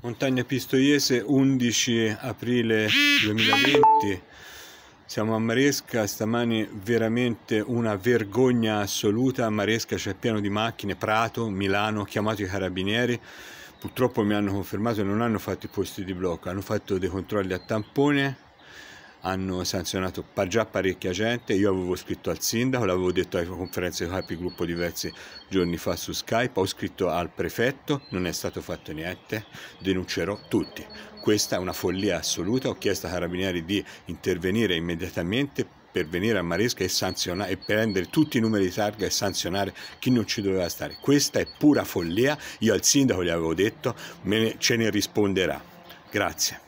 Montagna Pistoiese 11 aprile 2020, siamo a Maresca, stamani veramente una vergogna assoluta, a Maresca c'è pieno di macchine, Prato, Milano, chiamato i carabinieri, purtroppo mi hanno confermato che non hanno fatto i posti di blocco, hanno fatto dei controlli a tampone, hanno sanzionato già parecchia gente, io avevo scritto al sindaco, l'avevo detto alle conferenze di capigruppo diversi giorni fa su Skype, ho scritto al prefetto, non è stato fatto niente, denuncerò tutti. Questa è una follia assoluta, ho chiesto ai carabinieri di intervenire immediatamente per venire a Maresca e, e prendere tutti i numeri di targa e sanzionare chi non ci doveva stare. Questa è pura follia, io al sindaco gli avevo detto, ne, ce ne risponderà. Grazie.